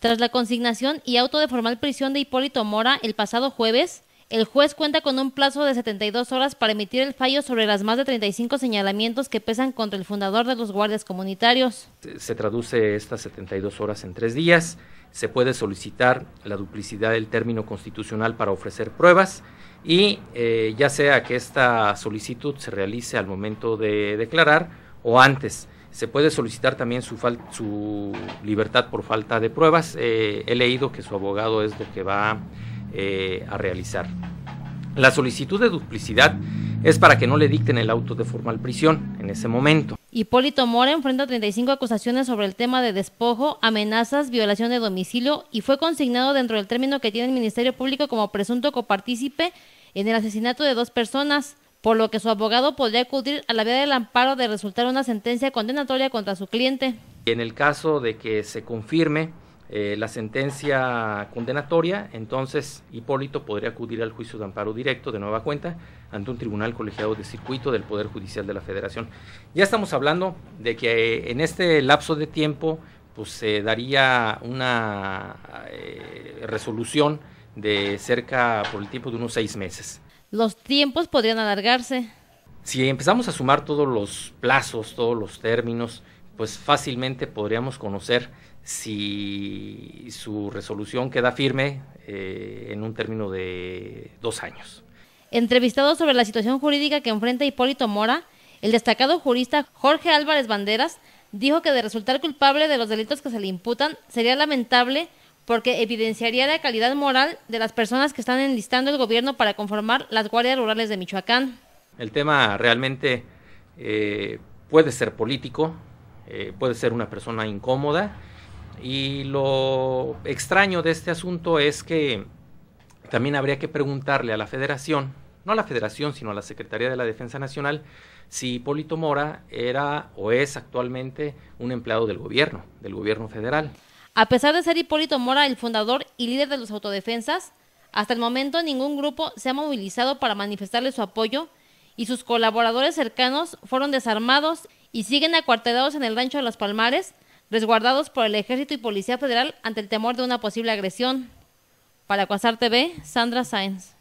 Tras la consignación y auto de formal prisión de Hipólito Mora el pasado jueves, el juez cuenta con un plazo de 72 horas para emitir el fallo sobre las más de 35 señalamientos que pesan contra el fundador de los guardias comunitarios. Se traduce estas 72 horas en tres días. Se puede solicitar la duplicidad del término constitucional para ofrecer pruebas y eh, ya sea que esta solicitud se realice al momento de declarar o antes se puede solicitar también su, libertad por falta de pruebas. Eh, he leído que su abogado es lo que va eh, a realizar. La solicitud de duplicidad es para que no le dicten el auto de formal prisión en ese momento. Hipólito Mora enfrenta 35 acusaciones sobre el tema de despojo, amenazas, violación de domicilio y fue consignado dentro del término que tiene el Ministerio Público como presunto copartícipe en el asesinato de dos personas por lo que su abogado podría acudir a la vía del amparo de resultar una sentencia condenatoria contra su cliente. En el caso de que se confirme eh, la sentencia condenatoria, entonces Hipólito podría acudir al juicio de amparo directo de nueva cuenta ante un tribunal colegiado de circuito del Poder Judicial de la Federación. Ya estamos hablando de que eh, en este lapso de tiempo pues se daría una eh, resolución de cerca por el tiempo de unos seis meses los tiempos podrían alargarse. Si empezamos a sumar todos los plazos, todos los términos, pues fácilmente podríamos conocer si su resolución queda firme eh, en un término de dos años. Entrevistado sobre la situación jurídica que enfrenta Hipólito Mora, el destacado jurista Jorge Álvarez Banderas dijo que de resultar culpable de los delitos que se le imputan sería lamentable porque evidenciaría la calidad moral de las personas que están enlistando el gobierno para conformar las guardias rurales de Michoacán. El tema realmente eh, puede ser político, eh, puede ser una persona incómoda y lo extraño de este asunto es que también habría que preguntarle a la federación, no a la federación, sino a la Secretaría de la Defensa Nacional, si Hipólito Mora era o es actualmente un empleado del gobierno, del gobierno federal. A pesar de ser Hipólito Mora el fundador y líder de los autodefensas, hasta el momento ningún grupo se ha movilizado para manifestarle su apoyo y sus colaboradores cercanos fueron desarmados y siguen acuartelados en el rancho de Los Palmares, resguardados por el Ejército y Policía Federal ante el temor de una posible agresión. Para Cuasar TV, Sandra Sáenz.